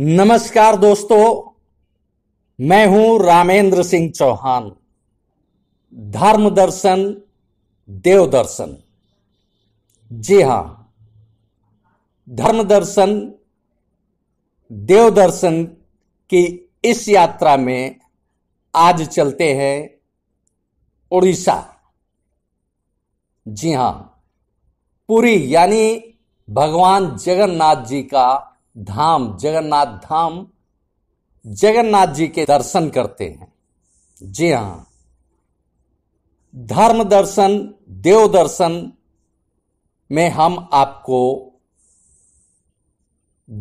नमस्कार दोस्तों मैं हूं रामेंद्र सिंह चौहान धर्म दर्शन देव दर्शन जी हां धर्म दर्शन देव दर्शन की इस यात्रा में आज चलते हैं उड़ीसा जी हां पुरी यानी भगवान जगन्नाथ जी का धाम जगन्नाथ धाम जगन्नाथ जी के दर्शन करते हैं जी हाँ धर्म दर्शन देव दर्शन में हम आपको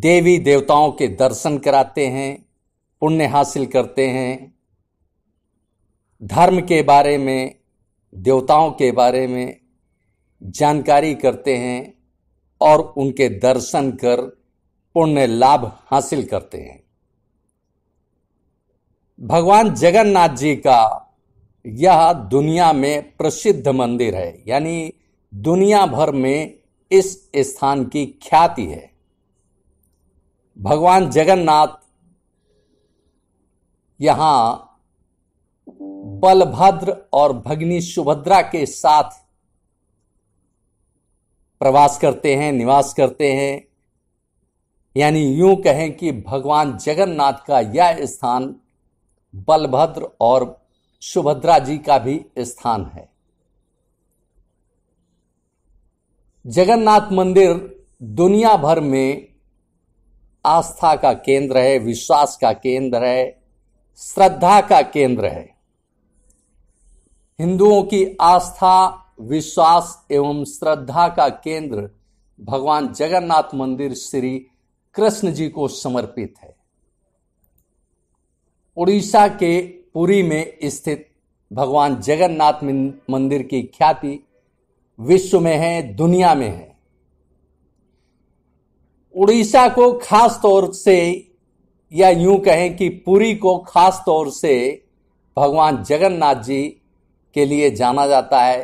देवी देवताओं के दर्शन कराते हैं पुण्य हासिल करते हैं धर्म के बारे में देवताओं के बारे में जानकारी करते हैं और उनके दर्शन कर पुण्य लाभ हासिल करते हैं भगवान जगन्नाथ जी का यह दुनिया में प्रसिद्ध मंदिर है यानी दुनिया भर में इस स्थान की ख्याति है भगवान जगन्नाथ यहाँ बलभद्र और भगनी सुभद्रा के साथ प्रवास करते हैं निवास करते हैं यानी यूं कहें कि भगवान जगन्नाथ का यह स्थान बलभद्र और सुभद्रा जी का भी स्थान है जगन्नाथ मंदिर दुनिया भर में आस्था का केंद्र है विश्वास का केंद्र है श्रद्धा का केंद्र है हिंदुओं की आस्था विश्वास एवं श्रद्धा का केंद्र भगवान जगन्नाथ मंदिर श्री कृष्ण जी को समर्पित है उड़ीसा के पुरी में स्थित भगवान जगन्नाथ मंदिर की ख्याति विश्व में है दुनिया में है उड़ीसा को खास तौर से या यूं कहें कि पुरी को खास तौर से भगवान जगन्नाथ जी के लिए जाना जाता है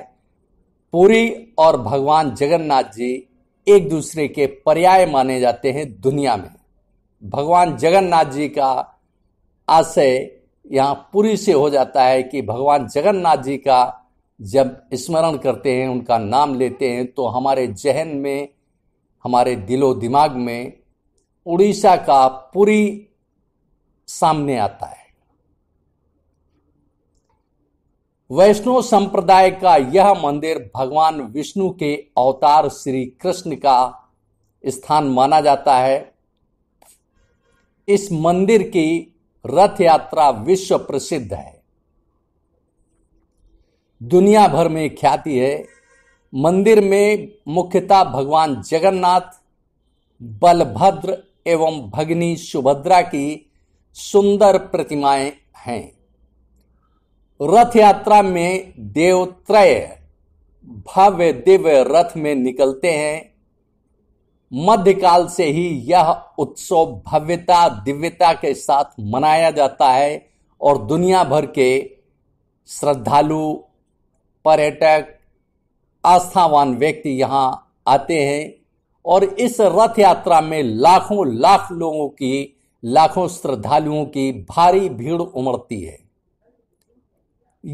पुरी और भगवान जगन्नाथ जी एक दूसरे के पर्याय माने जाते हैं दुनिया में भगवान जगन्नाथ जी का आशय यहाँ पूरी से हो जाता है कि भगवान जगन्नाथ जी का जब स्मरण करते हैं उनका नाम लेते हैं तो हमारे जहन में हमारे दिलो दिमाग में उड़ीसा का पूरी सामने आता है वैष्णव संप्रदाय का यह मंदिर भगवान विष्णु के अवतार श्री कृष्ण का स्थान माना जाता है इस मंदिर की रथ यात्रा विश्व प्रसिद्ध है दुनिया भर में ख्याति है मंदिर में मुख्यतः भगवान जगन्नाथ बलभद्र एवं भगनी सुभद्रा की सुंदर प्रतिमाएं हैं रथ यात्रा में देवत्रय भव्य दिव्य रथ में निकलते हैं मध्यकाल से ही यह उत्सव भव्यता दिव्यता के साथ मनाया जाता है और दुनिया भर के श्रद्धालु पर्यटक आस्थावान व्यक्ति यहाँ आते हैं और इस रथ यात्रा में लाखों लाख लोगों की लाखों श्रद्धालुओं की भारी भीड़ उमड़ती है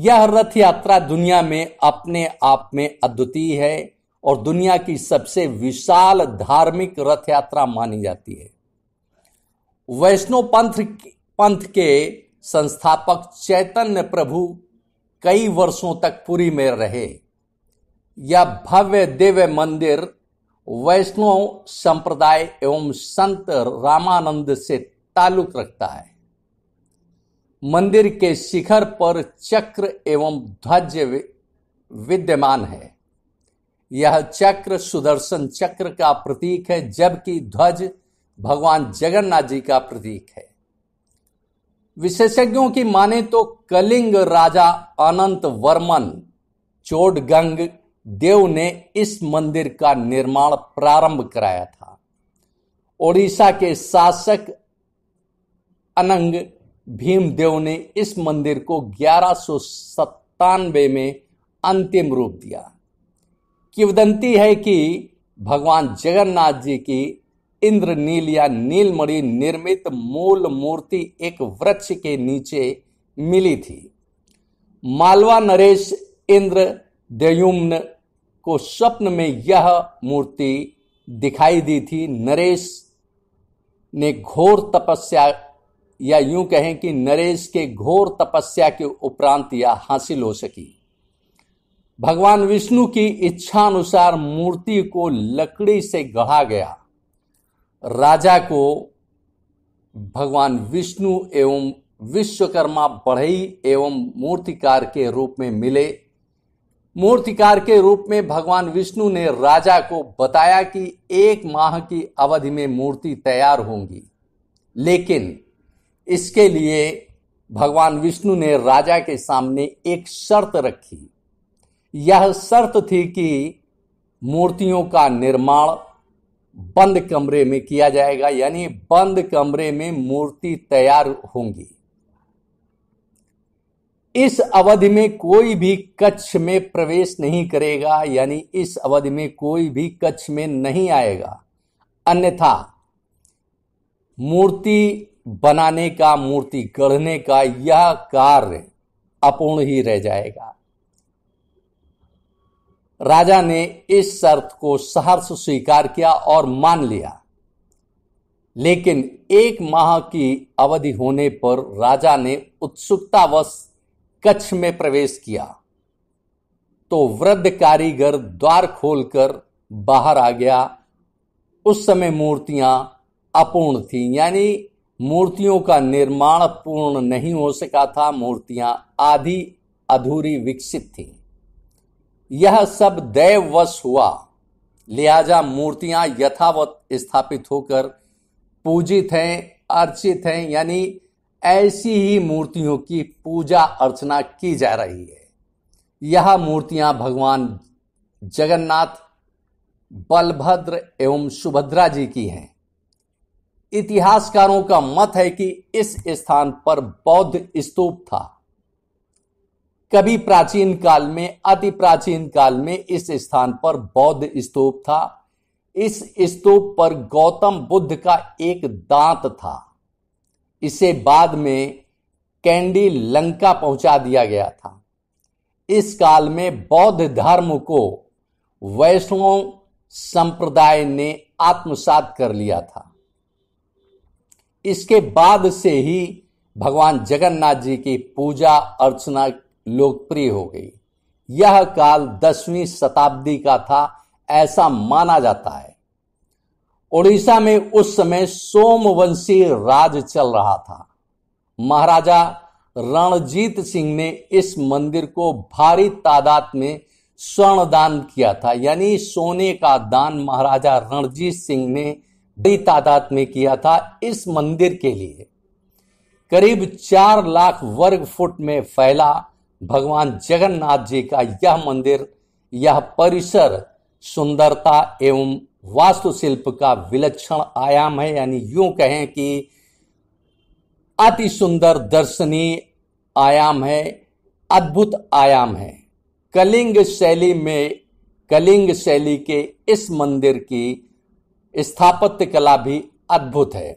यह रथ यात्रा दुनिया में अपने आप में अद्वितीय है और दुनिया की सबसे विशाल धार्मिक रथ यात्रा मानी जाती है वैष्णो पंथ पंथ के संस्थापक चैतन्य प्रभु कई वर्षों तक पुरी में रहे यह भव्य देव मंदिर वैष्णव संप्रदाय एवं संत रामानंद से ताल्लुक रखता है मंदिर के शिखर पर चक्र एवं ध्वज विद्यमान है यह चक्र सुदर्शन चक्र का प्रतीक है जबकि ध्वज भगवान जगन्नाथ जी का प्रतीक है विशेषज्ञों की माने तो कलिंग राजा अनंत वर्मन चोडगंग देव ने इस मंदिर का निर्माण प्रारंभ कराया था ओडिशा के शासक अनंग भीमदेव ने इस मंदिर को ग्यारह में अंतिम रूप दिया किवदंती है कि भगवान जगन्नाथ जी की इंद्रनील या नीलमणि निर्मित मूल मूर्ति एक वृक्ष के नीचे मिली थी मालवा नरेश इंद्र देयुम्न को स्वप्न में यह मूर्ति दिखाई दी थी नरेश ने घोर तपस्या या यूं कहें कि नरेश के घोर तपस्या के उपरांत यह हासिल हो सकी भगवान विष्णु की इच्छा अनुसार मूर्ति को लकड़ी से गढ़ा गया राजा को भगवान विष्णु एवं विश्वकर्मा बढ़ई एवं मूर्तिकार के रूप में मिले मूर्तिकार के रूप में भगवान विष्णु ने राजा को बताया कि एक माह की अवधि में मूर्ति तैयार होंगी लेकिन इसके लिए भगवान विष्णु ने राजा के सामने एक शर्त रखी यह शर्त थी कि मूर्तियों का निर्माण बंद कमरे में किया जाएगा यानी बंद कमरे में मूर्ति तैयार होंगी इस अवधि में कोई भी कच्छ में प्रवेश नहीं करेगा यानी इस अवधि में कोई भी कच्छ में नहीं आएगा अन्यथा मूर्ति बनाने का मूर्ति गढ़ने का यह कार्य अपूर्ण ही रह जाएगा राजा ने इस शर्त को सहर्ष स्वीकार किया और मान लिया लेकिन एक माह की अवधि होने पर राजा ने उत्सुकतावश कच्छ में प्रवेश किया तो वृद्ध कारीगर द्वार खोलकर बाहर आ गया उस समय मूर्तियां अपूर्ण थी यानी मूर्तियों का निर्माण पूर्ण नहीं हो सका था मूर्तियां आधी अधूरी विकसित थी यह सब दैववश हुआ लिहाजा मूर्तियां यथावत स्थापित होकर पूजित हैं अर्चित हैं यानी ऐसी ही मूर्तियों की पूजा अर्चना की जा रही है यह मूर्तियां भगवान जगन्नाथ बलभद्र एवं सुभद्रा जी की हैं इतिहासकारों का मत है कि इस स्थान पर बौद्ध स्तूप था कभी प्राचीन काल में अति प्राचीन काल में इस स्थान पर बौद्ध स्तूप था इस स्तूप पर गौतम बुद्ध का एक दांत था इसे बाद में कैंडी लंका पहुंचा दिया गया था इस काल में बौद्ध धर्म को वैष्णव संप्रदाय ने आत्मसात कर लिया था इसके बाद से ही भगवान जगन्नाथ जी की पूजा अर्चना लोकप्रिय हो गई यह काल दसवीं शताब्दी का था ऐसा माना जाता है ओडिशा में उस समय सोमवंशी राज चल रहा था महाराजा रणजीत सिंह ने इस मंदिर को भारी तादाद में स्वर्ण दान किया था यानी सोने का दान महाराजा रणजीत सिंह ने बड़ी तादाद में किया था इस मंदिर के लिए करीब चार लाख वर्ग फुट में फैला भगवान जगन्नाथ जी का यह मंदिर यह परिसर सुंदरता एवं वास्तुशिल्प का विलक्षण आयाम है यानी यूं कहें कि अति सुंदर दर्शनीय आयाम है अद्भुत आयाम है कलिंग शैली में कलिंग शैली के इस मंदिर की स्थापत्य कला भी अद्भुत है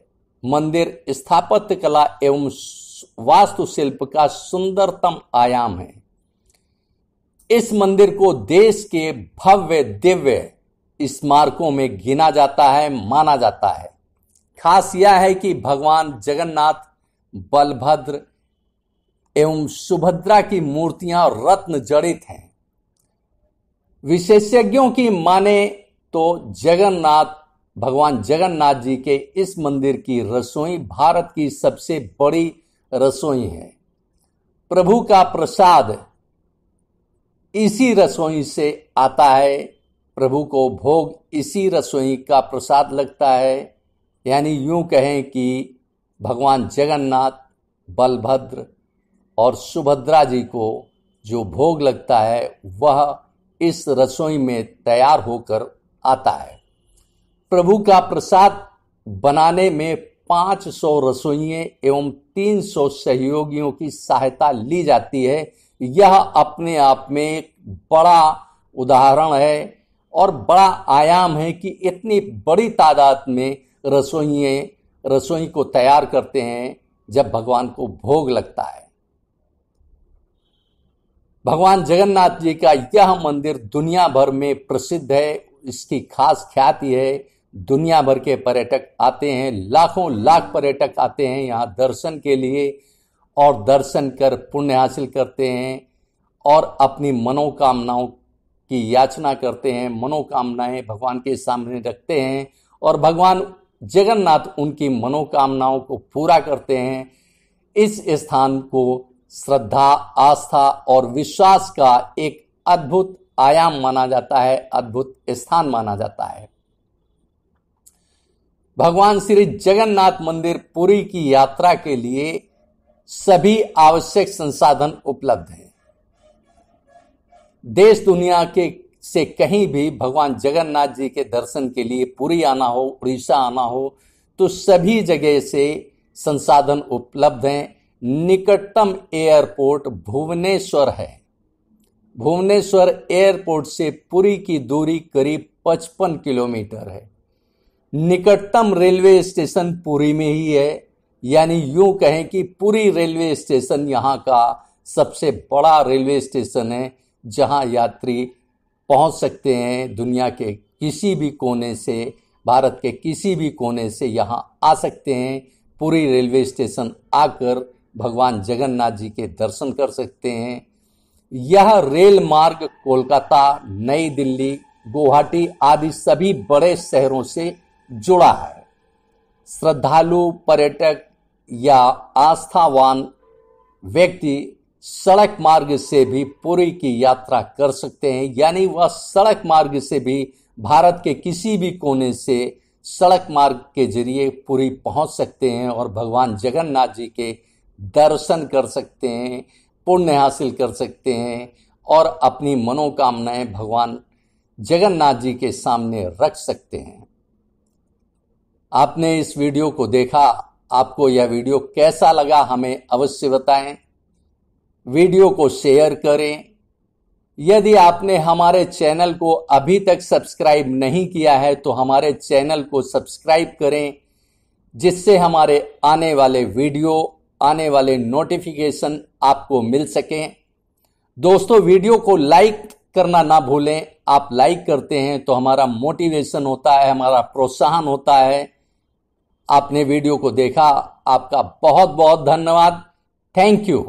मंदिर स्थापत्य कला एवं वास्तुशिल्प का सुंदरतम आयाम है इस मंदिर को देश के भव्य दिव्य स्मारकों में गिना जाता है माना जाता है खास यह है कि भगवान जगन्नाथ बलभद्र एवं सुभद्रा की मूर्तियां रत्न जड़ित हैं विशेषज्ञों की माने तो जगन्नाथ भगवान जगन्नाथ जी के इस मंदिर की रसोई भारत की सबसे बड़ी रसोई है प्रभु का प्रसाद इसी रसोई से आता है प्रभु को भोग इसी रसोई का प्रसाद लगता है यानी यूं कहें कि भगवान जगन्नाथ बलभद्र और सुभद्रा जी को जो भोग लगता है वह इस रसोई में तैयार होकर आता है प्रभु का प्रसाद बनाने में 500 रसोइये एवं 300 सहयोगियों की सहायता ली जाती है यह अपने आप में एक बड़ा उदाहरण है और बड़ा आयाम है कि इतनी बड़ी तादाद में रसोइये रसोई को तैयार करते हैं जब भगवान को भोग लगता है भगवान जगन्नाथ जी का यह मंदिर दुनिया भर में प्रसिद्ध है इसकी खास ख्याति है दुनिया भर के पर्यटक आते हैं लाखों लाख पर्यटक आते हैं यहाँ दर्शन के लिए और दर्शन कर पुण्य हासिल करते हैं और अपनी मनोकामनाओं की याचना करते हैं मनोकामनाएं भगवान के सामने रखते हैं और भगवान जगन्नाथ उनकी मनोकामनाओं को पूरा करते हैं इस स्थान को श्रद्धा आस्था और विश्वास का एक अद्भुत आयाम माना जाता है अद्भुत स्थान माना जाता है भगवान श्री जगन्नाथ मंदिर पुरी की यात्रा के लिए सभी आवश्यक संसाधन उपलब्ध हैं देश दुनिया के से कहीं भी भगवान जगन्नाथ जी के दर्शन के लिए पुरी आना हो उड़ीसा आना हो तो सभी जगह से संसाधन उपलब्ध हैं निकटतम एयरपोर्ट भुवनेश्वर है भुवनेश्वर एयरपोर्ट से पुरी की दूरी करीब 55 किलोमीटर है निकटतम रेलवे स्टेशन पुरी में ही है यानी यूं कहें कि पुरी रेलवे स्टेशन यहाँ का सबसे बड़ा रेलवे स्टेशन है जहाँ यात्री पहुँच सकते हैं दुनिया के किसी भी कोने से भारत के किसी भी कोने से यहाँ आ सकते हैं पूरी रेलवे स्टेशन आकर भगवान जगन्नाथ जी के दर्शन कर सकते हैं यह रेल मार्ग कोलकाता नई दिल्ली गुवाहाटी आदि सभी बड़े शहरों से जुड़ा है श्रद्धालु पर्यटक या आस्थावान व्यक्ति सड़क मार्ग से भी पुरी की यात्रा कर सकते हैं यानी वह सड़क मार्ग से भी भारत के किसी भी कोने से सड़क मार्ग के जरिए पुरी पहुंच सकते हैं और भगवान जगन्नाथ जी के दर्शन कर सकते हैं पुण्य हासिल कर सकते हैं और अपनी मनोकामनाएं भगवान जगन्नाथ जी के सामने रख सकते हैं आपने इस वीडियो को देखा आपको यह वीडियो कैसा लगा हमें अवश्य बताएं वीडियो को शेयर करें यदि आपने हमारे चैनल को अभी तक सब्सक्राइब नहीं किया है तो हमारे चैनल को सब्सक्राइब करें जिससे हमारे आने वाले वीडियो आने वाले नोटिफिकेशन आपको मिल सके दोस्तों वीडियो को लाइक करना ना भूलें आप लाइक करते हैं तो हमारा मोटिवेशन होता है हमारा प्रोत्साहन होता है आपने वीडियो को देखा आपका बहुत बहुत धन्यवाद थैंक यू